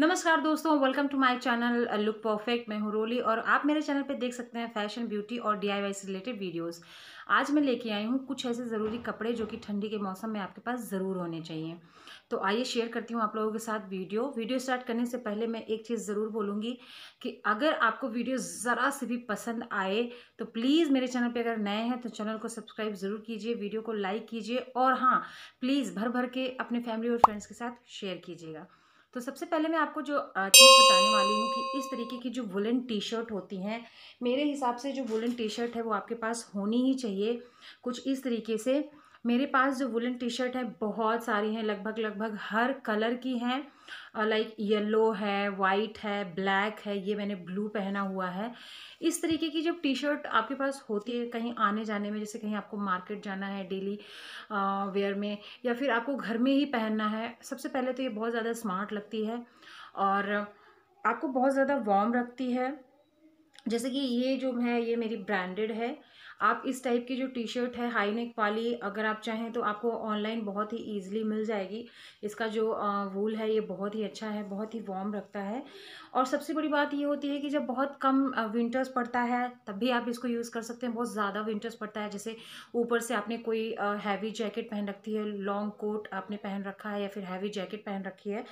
नमस्कार दोस्तों welcome to my channel look perfect मैं हूँ रोली और आप मेरे चैनल पे देख सकते हैं फैशन ब्यूटी और डीआईवाई से रिलेटेड वीडियोस आज मैं लेके आई हूँ कुछ ऐसे ज़रूरी कपड़े जो कि ठंडी के मौसम में आपके पास ज़रूर होने चाहिए तो आइए शेयर करती हूँ आप लोगों के साथ वीडियो वीडियो स्टार्ट करने से पहले मैं एक चीज़ ज़रूर बोलूँगी कि अगर आपको वीडियो ज़रा से भी पसंद आए तो प्लीज़ मेरे चैनल पर अगर नए हैं तो चैनल को सब्सक्राइब ज़रूर कीजिए वीडियो को लाइक कीजिए और हाँ प्लीज़ भर भर के अपने फैमिली और फ्रेंड्स के साथ शेयर कीजिएगा तो सबसे पहले मैं आपको जो चीज़ बताने वाली हूँ कि इस तरीके की जो वुलन टी शर्ट होती हैं मेरे हिसाब से जो वुलन टी शर्ट है वो आपके पास होनी ही चाहिए कुछ इस तरीके से मेरे पास जो वुलन टी शर्ट है बहुत सारी हैं लगभग लगभग हर कलर की हैं लाइक येलो है वाइट है ब्लैक है ये मैंने ब्लू पहना हुआ है इस तरीके की जब टी शर्ट आपके पास होती है कहीं आने जाने में जैसे कहीं आपको मार्केट जाना है डेली वेयर में या फिर आपको घर में ही पहनना है सबसे पहले तो ये बहुत ज़्यादा स्मार्ट लगती है और आपको बहुत ज़्यादा वार्म रखती है जैसे कि ये जो है ये मेरी ब्रांडेड है आप इस टाइप की जो टी शर्ट है हाई नेक वाली अगर आप चाहें तो आपको ऑनलाइन बहुत ही ईजिली मिल जाएगी इसका जो वूल है ये बहुत ही अच्छा है बहुत ही वार्म रखता है और सबसे बड़ी बात ये होती है कि जब बहुत कम विंटर्स पड़ता है तब भी आप इसको यूज़ कर सकते हैं बहुत ज़्यादा विंटर्स पड़ता है जैसे ऊपर से आपने कोई हैवी जैकेट पहन रखी है लॉन्ग कोट आपने पहन रखा है या फिर हैवी जैकेट पहन रखी है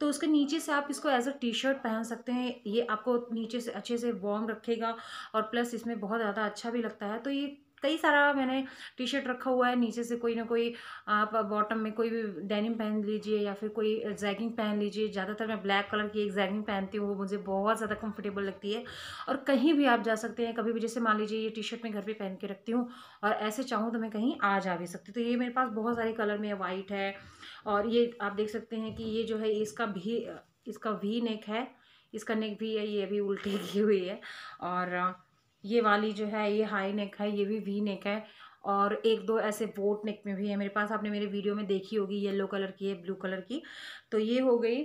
तो उसके नीचे से आप इसको एज अ टी शर्ट पहन सकते हैं ये आपको नीचे से अच्छे से वार्म रखेगा और प्लस इसमें बहुत ज़्यादा अच्छा भी लगता है तो ये कई सारा मैंने टी शर्ट रखा हुआ है नीचे से कोई ना कोई आप बॉटम में कोई भी डेनिम पहन लीजिए या फिर कोई जैगिंग पहन लीजिए ज़्यादातर मैं ब्लैक कलर की एक जैगिंग पहनती हूँ वो मुझे बहुत ज़्यादा कंफर्टेबल लगती है और कहीं भी आप जा सकते हैं कभी भी जैसे मान लीजिए ये टी शर्ट मैं घर पर पहन के रखती हूँ और ऐसे चाहूँ तो मैं कहीं आ जा भी सकती तो ये मेरे पास बहुत सारे कलर में वाइट है और ये आप देख सकते हैं कि ये जो है इसका भी इसका वी नेक है इसका नेक भी है ये अभी उल्टी की हुई है और ये वाली जो है ये हाई नेक है ये भी वी नेक है और एक दो ऐसे बोट नेक में भी है मेरे पास आपने मेरे वीडियो में देखी होगी येलो कलर की है ब्लू कलर की तो ये हो गई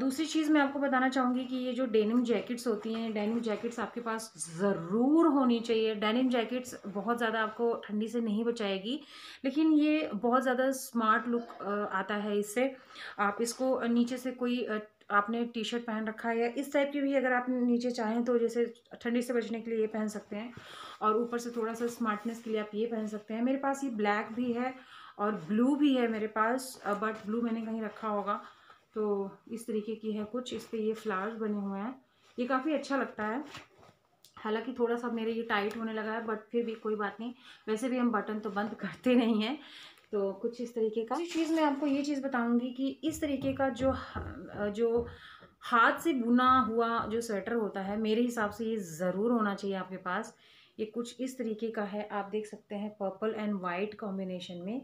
दूसरी चीज़ मैं आपको बताना चाहूँगी कि ये जो डेनिम जैकेट्स होती हैं डेनिम जैकेट्स आपके पास ज़रूर होनी चाहिए डेनिम जैकेट्स बहुत ज़्यादा आपको ठंडी से नहीं बचाएगी लेकिन ये बहुत ज़्यादा स्मार्ट लुक आता है इससे आप इसको नीचे से कोई आपने टी शर्ट पहन रखा है या इस टाइप की भी अगर आप नीचे चाहें तो जैसे ठंडी से बचने के लिए ये पहन सकते हैं और ऊपर से थोड़ा सा स्मार्टनेस के लिए आप ये पहन सकते हैं मेरे पास ये ब्लैक भी है और ब्लू भी है मेरे पास बट ब्लू मैंने कहीं रखा होगा तो इस तरीके की है कुछ इस पर ये फ्लावर्स बने हुए हैं ये काफ़ी अच्छा लगता है हालांकि थोड़ा सा मेरे ये टाइट होने लगा है बट फिर भी कोई बात नहीं वैसे भी हम बटन तो बंद करते नहीं हैं तो कुछ इस तरीके का इस चीज़ मैं आपको ये चीज़ बताऊंगी कि इस तरीके का जो जो हाथ से बुना हुआ जो स्वेटर होता है मेरे हिसाब से ये ज़रूर होना चाहिए आपके पास ये कुछ इस तरीके का है आप देख सकते हैं पर्पल एंड वाइट कॉम्बिनेशन में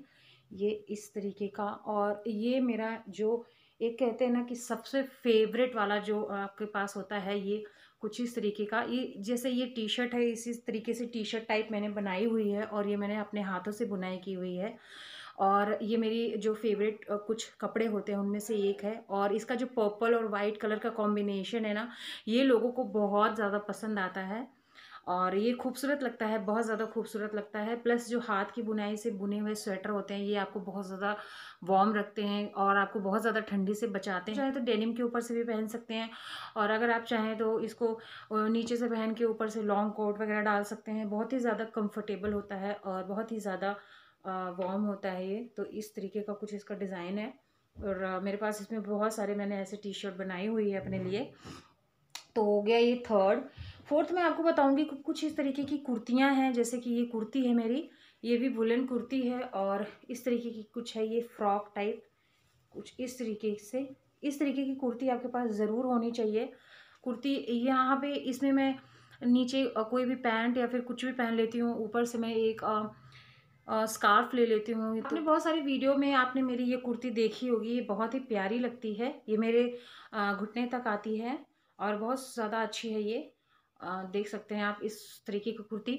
ये इस तरीके का और ये मेरा जो एक कहते हैं ना कि सबसे फेवरेट वाला जो आपके पास होता है ये कुछ इस तरीके का ये जैसे ये टी शर्ट है इसी तरीके से टी शर्ट टाइप मैंने बनाई हुई है और ये मैंने अपने हाथों से बुनाई की हुई है और ये मेरी जो फेवरेट कुछ कपड़े होते हैं उनमें से एक है और इसका जो पर्पल और वाइट कलर का कॉम्बिनेशन है ना ये लोगों को बहुत ज़्यादा पसंद आता है और ये खूबसूरत लगता है बहुत ज़्यादा खूबसूरत लगता है प्लस जो हाथ की बुनाई से बुने हुए स्वेटर होते हैं ये आपको बहुत ज़्यादा वार्म रखते हैं और आपको बहुत ज़्यादा ठंडी से बचाते हैं चाहे तो डेनिम के ऊपर से भी पहन सकते हैं और अगर आप चाहें तो इसको नीचे से पहन के ऊपर से लॉन्ग कोट वगैरह डाल सकते हैं बहुत ही ज़्यादा कम्फर्टेबल होता है और बहुत ही ज़्यादा वार्म होता है ये तो इस तरीके का कुछ इसका डिज़ाइन है और मेरे पास इसमें बहुत सारे मैंने ऐसे टी शर्ट बनाई हुई है अपने लिए तो हो गया ये थर्ड फोर्थ में आपको बताऊंगी कुछ इस तरीके की कुर्तियाँ हैं जैसे कि ये कुर्ती है मेरी ये भी बुलन कुर्ती है और इस तरीके की कुछ है ये फ्रॉक टाइप कुछ इस तरीके से इस तरीके की कुर्ती आपके पास ज़रूर होनी चाहिए कुर्ती यहाँ पे इसमें मैं नीचे कोई भी पैंट या फिर कुछ भी पहन लेती हूँ ऊपर से मैं एक आ, आ, स्कार्फ ले लेती हूँ इतने तो बहुत सारी वीडियो में आपने मेरी ये कुर्ती देखी होगी ये बहुत ही प्यारी लगती है ये मेरे घुटने तक आती है और बहुत ज़्यादा अच्छी है ये देख सकते हैं आप इस तरीके की कुर्ती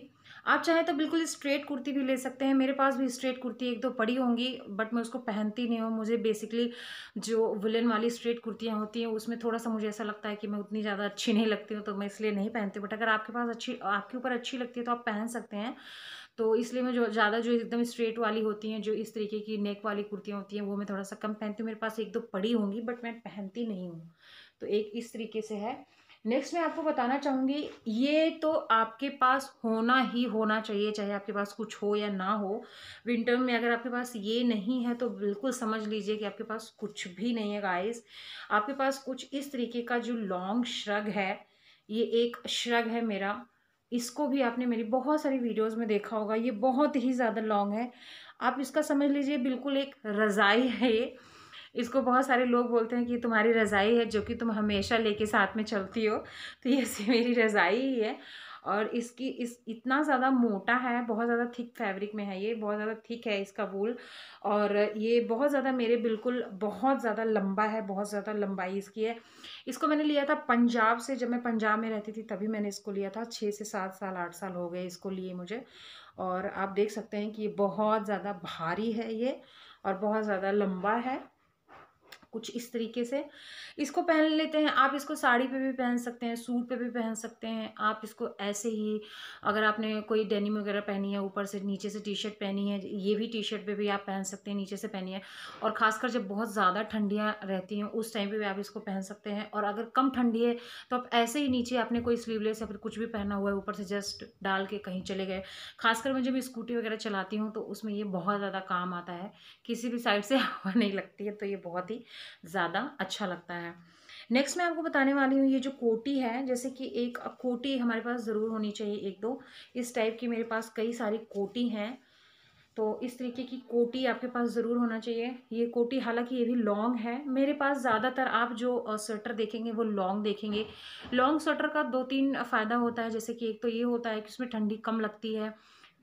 आप चाहें तो बिल्कुल स्ट्रेट कुर्ती भी ले सकते हैं मेरे पास भी स्ट्रेट कुर्ती एक दो पड़ी होंगी बट मैं उसको पहनती नहीं हूँ मुझे बेसिकली जो वुलन वाली स्ट्रेट कुर्तियाँ होती हैं उसमें थोड़ा सा मुझे ऐसा लगता है कि मैं उतनी ज़्यादा अच्छी नहीं लगती हूँ तो मैं इसलिए नहीं पहनती बट अगर आपके पास अच्छी आपके ऊपर अच्छी लगती है तो आप पहन सकते हैं तो इसलिए मैं जो ज़्यादा जो एकदम स्ट्रेट वाली होती हैं जो इस तरीके की नेक वाली कुर्तियाँ होती हैं वो मैं थोड़ा सा कम पहनती हूँ मेरे पास एक दो पड़ी होंगी बट मैं पहनती नहीं हूँ तो एक इस तरीके से है नेक्स्ट मैं आपको बताना चाहूँगी ये तो आपके पास होना ही होना चाहिए चाहे आपके पास कुछ हो या ना हो विंटर में अगर आपके पास ये नहीं है तो बिल्कुल समझ लीजिए कि आपके पास कुछ भी नहीं है गाइस आपके पास कुछ इस तरीके का जो लॉन्ग श्रग है ये एक श्रग है मेरा इसको भी आपने मेरी बहुत सारी वीडियोज़ में देखा होगा ये बहुत ही ज़्यादा लॉन्ग है आप इसका समझ लीजिए बिल्कुल एक रज़ाई है ये इसको बहुत सारे लोग बोलते हैं कि तुम्हारी रज़ाई है जो कि तुम हमेशा लेके साथ में चलती हो तो ये मेरी रज़ाई ही है और इसकी इस इतना ज़्यादा मोटा है बहुत ज़्यादा थिक फैब्रिक में है ये बहुत ज़्यादा थिक है इसका वूल और ये बहुत ज़्यादा मेरे बिल्कुल बहुत ज़्यादा लंबा है बहुत ज़्यादा लंबाई इसकी है इसको मैंने लिया था पंजाब से जब मैं पंजाब में रहती थी तभी मैंने इसको लिया था छः से सात साल आठ साल हो गए इसको लिए मुझे और आप देख सकते हैं कि ये बहुत ज़्यादा भारी है ये और बहुत ज़्यादा लंबा है कुछ इस तरीके से इसको पहन लेते हैं आप इसको साड़ी पे भी पहन सकते हैं सूट पे भी पहन सकते हैं आप इसको ऐसे ही अगर आपने कोई डेनिम वगैरह पहनी है ऊपर से नीचे से टी शर्ट पहनी है ये भी टी शर्ट पे भी आप पहन सकते हैं नीचे से पहनी है और ख़ासकर जब बहुत ज़्यादा ठंडियाँ रहती हैं उस टाइम पर भी आप इसको पहन सकते हैं और अगर कम ठंडी है तो आप ऐसे ही नीचे आपने कोई स्लीवलेस या फिर कुछ भी पहना हुआ है ऊपर से जस्ट डाल के कहीं चले गए खासकर मैं जब स्कूटी वगैरह चलाती हूँ तो उसमें ये बहुत ज़्यादा काम आता है किसी भी साइड से हवा नहीं लगती है तो ये बहुत ही ज़्यादा अच्छा लगता है नेक्स्ट मैं आपको बताने वाली हूँ ये जो कोटी है जैसे कि एक कोटी हमारे पास ज़रूर होनी चाहिए एक दो इस टाइप की मेरे पास कई सारी कोटी हैं तो इस तरीके की कोटी आपके पास ज़रूर होना चाहिए ये कोटी हालांकि ये भी लॉन्ग है मेरे पास ज़्यादातर आप जो स्वेटर देखेंगे वो लॉन्ग देखेंगे लॉन्ग स्वेटर का दो तीन फ़ायदा होता है जैसे कि एक तो ये होता है कि उसमें ठंडी कम लगती है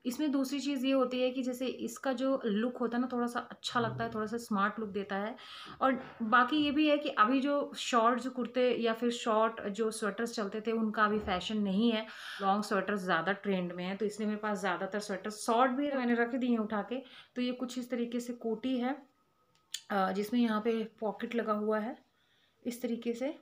इसमें दूसरी चीज़ ये होती है कि जैसे इसका जो लुक होता है ना थोड़ा सा अच्छा लगता है हाँ। थोड़ा सा स्मार्ट लुक देता है और बाकी ये भी है कि अभी जो शॉर्ट जो कुर्ते या फिर शॉर्ट जो स्वेटर्स चलते थे उनका अभी फैशन नहीं है लॉन्ग स्वेटर्स ज़्यादा ट्रेंड में है तो इसलिए मेरे पास ज़्यादातर स्वेटर शॉर्ट भी मैंने रख दिए हैं उठा के तो ये कुछ इस तरीके से कोटी है जिसमें यहाँ पर पॉकेट लगा हुआ है इस तरीके से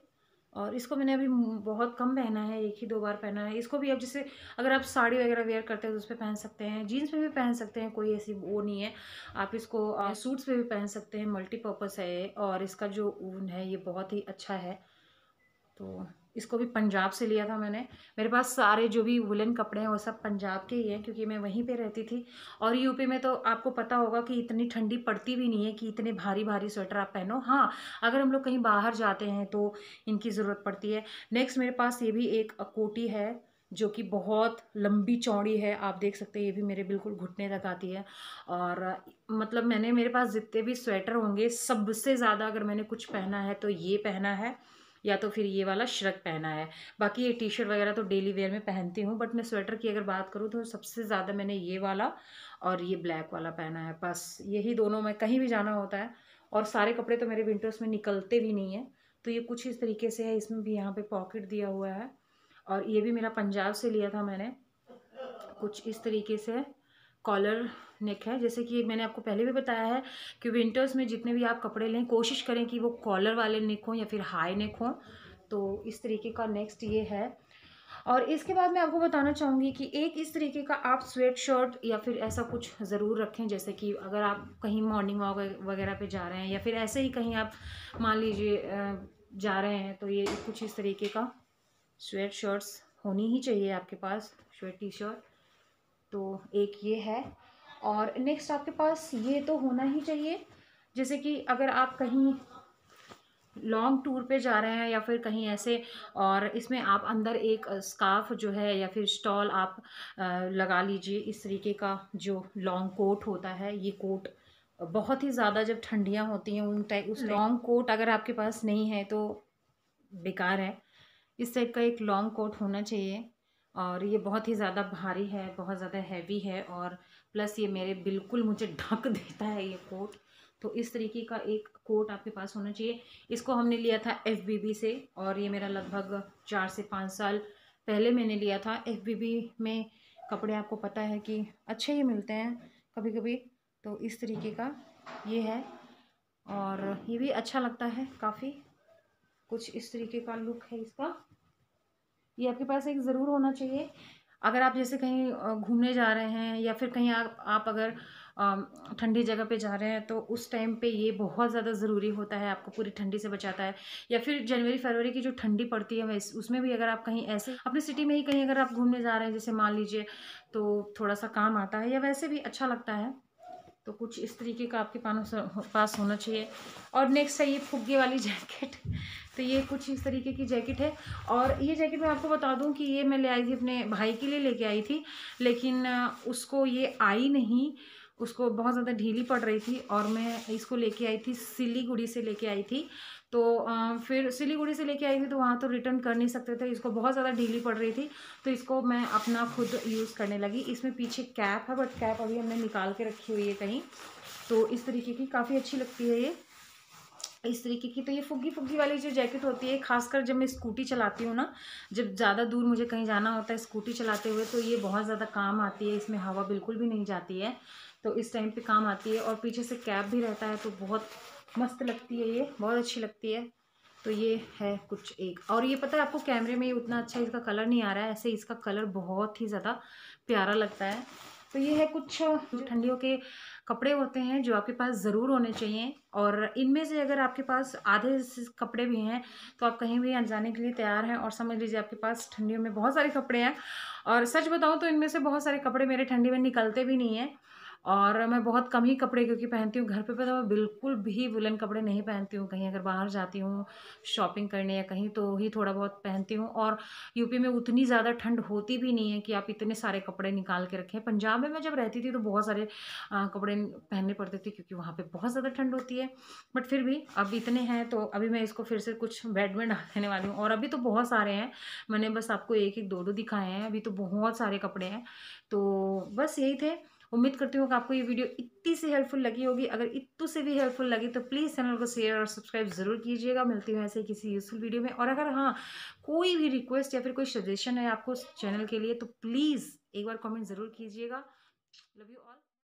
और इसको मैंने अभी बहुत कम पहना है एक ही दो बार पहना है इसको भी अब जैसे अगर आप साड़ी वगैरह वेयर करते हैं तो उस पर पहन सकते हैं जीन्स में भी पहन सकते हैं कोई ऐसी वो नहीं है आप इसको सूट्स में भी पहन सकते हैं मल्टीपर्पज़ है और इसका जो ऊन है ये बहुत ही अच्छा है तो इसको भी पंजाब से लिया था मैंने मेरे पास सारे जो भी वुलन कपड़े हैं वो सब पंजाब के ही हैं क्योंकि मैं वहीं पे रहती थी और यूपी में तो आपको पता होगा कि इतनी ठंडी पड़ती भी नहीं है कि इतने भारी भारी स्वेटर आप पहनो हाँ अगर हम लोग कहीं बाहर जाते हैं तो इनकी ज़रूरत पड़ती है नेक्स्ट मेरे पास ये भी एक कोटी है जो कि बहुत लंबी चौड़ी है आप देख सकते हैं ये भी मेरे बिल्कुल घुटने तक आती है और मतलब मैंने मेरे पास जितने भी स्वेटर होंगे सबसे ज़्यादा अगर मैंने कुछ पहना है तो ये पहना है या तो फिर ये वाला श्रक पहना है बाकी ये टी शर्ट वगैरह तो डेली वेयर में पहनती हूँ बट मैं स्वेटर की अगर बात करूँ तो सबसे ज़्यादा मैंने ये वाला और ये ब्लैक वाला पहना है बस यही दोनों में कहीं भी जाना होता है और सारे कपड़े तो मेरे विंटर्स में निकलते भी नहीं हैं तो ये कुछ इस तरीके से है इसमें भी यहाँ पर पॉकेट दिया हुआ है और ये भी मेरा पंजाब से लिया था मैंने कुछ इस तरीके से है कॉलर नेक है जैसे कि मैंने आपको पहले भी बताया है कि विंटर्स में जितने भी आप कपड़े लें कोशिश करें कि वो कॉलर वाले नेक हों या फिर हाई नेक हों तो इस तरीके का नेक्स्ट ये है और इसके बाद मैं आपको बताना चाहूँगी कि एक इस तरीके का आप स्वेट शर्ट या फिर ऐसा कुछ ज़रूर रखें जैसे कि अगर आप कहीं मॉर्निंग वॉक वगैरह पे जा रहे हैं या फिर ऐसे ही कहीं आप मान लीजिए जा रहे हैं तो ये कुछ इस तरीके का स्वेट शर्ट्स होनी ही चाहिए आपके पास स्वेट टी शर्ट तो एक ये है और नेक्स्ट आपके पास ये तो होना ही चाहिए जैसे कि अगर आप कहीं लॉन्ग टूर पे जा रहे हैं या फिर कहीं ऐसे और इसमें आप अंदर एक स्काफ जो है या फिर स्टॉल आप लगा लीजिए इस तरीके का जो लॉन्ग कोट होता है ये कोट बहुत ही ज़्यादा जब ठंडियाँ होती हैं उन टाइप उस लॉन्ग कोट अगर आपके पास नहीं है तो बेकार है इस टाइप का एक लॉन्ग कोट होना चाहिए और ये बहुत ही ज़्यादा भारी है बहुत ज़्यादा हैवी है और प्लस ये मेरे बिल्कुल मुझे ढक देता है ये कोट तो इस तरीके का एक कोट आपके पास होना चाहिए इसको हमने लिया था एफ से और ये मेरा लगभग चार से पाँच साल पहले मैंने लिया था एफ में कपड़े आपको पता है कि अच्छे ही मिलते हैं कभी कभी तो इस तरीके का ये है और ये भी अच्छा लगता है काफ़ी कुछ इस तरीके का लुक है इसका ये आपके पास एक ज़रूर होना चाहिए अगर आप जैसे कहीं घूमने जा रहे हैं या फिर कहीं आप आप अगर ठंडी जगह पे जा रहे हैं तो उस टाइम पे ये बहुत ज़्यादा ज़रूरी होता है आपको पूरी ठंडी से बचाता है या फिर जनवरी फरवरी की जो ठंडी पड़ती है वैसे उसमें भी अगर आप कहीं ऐसे अपने सिटी में ही कहीं अगर आप घूमने जा रहे हैं जैसे मान लीजिए तो थोड़ा सा काम आता है या वैसे भी अच्छा लगता है तो कुछ इस तरीके का आपके पानों पास होना चाहिए और नेक्स्ट है ये फुग्गे वाली जैकेट तो ये कुछ इस तरीके की जैकेट है और ये जैकेट मैं आपको बता दूँ कि ये मैं ले आई थी अपने भाई के लिए लेके आई थी लेकिन उसको ये आई नहीं उसको बहुत ज़्यादा ढीली पड़ रही थी और मैं इसको लेके आई थी सिलीगुड़ी से लेके आई थी तो फिर सिलीगुड़ी से लेके आई थी तो वहाँ तो रिटर्न कर नहीं सकते थे इसको बहुत ज़्यादा ढीली पड़ रही थी तो इसको मैं अपना खुद यूज़ करने लगी इसमें पीछे कैप है बट कैप अभी हमने निकाल के रखी हुई है कहीं तो इस तरीके की काफ़ी अच्छी लगती है ये इस तरीके की तो ये फुग्गी फुग्गी वाली जो जैकेट होती है खासकर जब मैं स्कूटी चलाती हूँ ना जब ज़्यादा दूर मुझे कहीं जाना होता है स्कूटी चलाते हुए तो ये बहुत ज़्यादा काम आती है इसमें हवा बिल्कुल भी नहीं जाती है तो इस टाइम पे काम आती है और पीछे से कैप भी रहता है तो बहुत मस्त लगती है ये बहुत अच्छी लगती है तो ये है कुछ एक और ये पता है आपको कैमरे में उतना अच्छा इसका कलर नहीं आ रहा है ऐसे इसका कलर बहुत ही ज़्यादा प्यारा लगता है तो ये है कुछ ठंडियों के कपड़े होते हैं जो आपके पास ज़रूर होने चाहिए और इनमें से अगर आपके पास आधे कपड़े भी हैं तो आप कहीं भी जाने के लिए तैयार हैं और समझ लीजिए आपके पास ठंडियों में बहुत सारे कपड़े हैं और सच बताऊँ तो इनमें से बहुत सारे कपड़े मेरे ठंडी में निकलते भी नहीं हैं और मैं बहुत कम ही कपड़े क्योंकि पहनती हूँ घर पे पर तो मैं बिल्कुल भी वुलन कपड़े नहीं पहनती हूँ कहीं अगर बाहर जाती हूँ शॉपिंग करने या कहीं तो ही थोड़ा बहुत पहनती हूँ और यूपी में उतनी ज़्यादा ठंड होती भी नहीं है कि आप इतने सारे कपड़े निकाल के रखें पंजाब में मैं जब रहती थी तो बहुत सारे कपड़े पहनने पड़ते थे क्योंकि वहाँ पर बहुत ज़्यादा ठंड होती है बट फिर भी अब इतने हैं तो अभी मैं इसको फिर से कुछ बेड में डालने वाली हूँ और अभी तो बहुत सारे हैं मैंने बस आपको एक एक दो दो दिखाए हैं अभी तो बहुत सारे कपड़े हैं तो बस यही थे उम्मीद करती हूँ कि आपको ये वीडियो इतनी सी हेल्पफुल लगी होगी अगर इतनी से भी हेल्पफुल लगी तो प्लीज़ चैनल को शेयर और सब्सक्राइब ज़रूर कीजिएगा मिलती हूँ ऐसे किसी यूज़फुल वीडियो में और अगर हाँ कोई भी रिक्वेस्ट या फिर कोई सजेशन है आपको चैनल के लिए तो प्लीज़ एक बार कॉमेंट ज़रूर कीजिएगा लव यू ऑल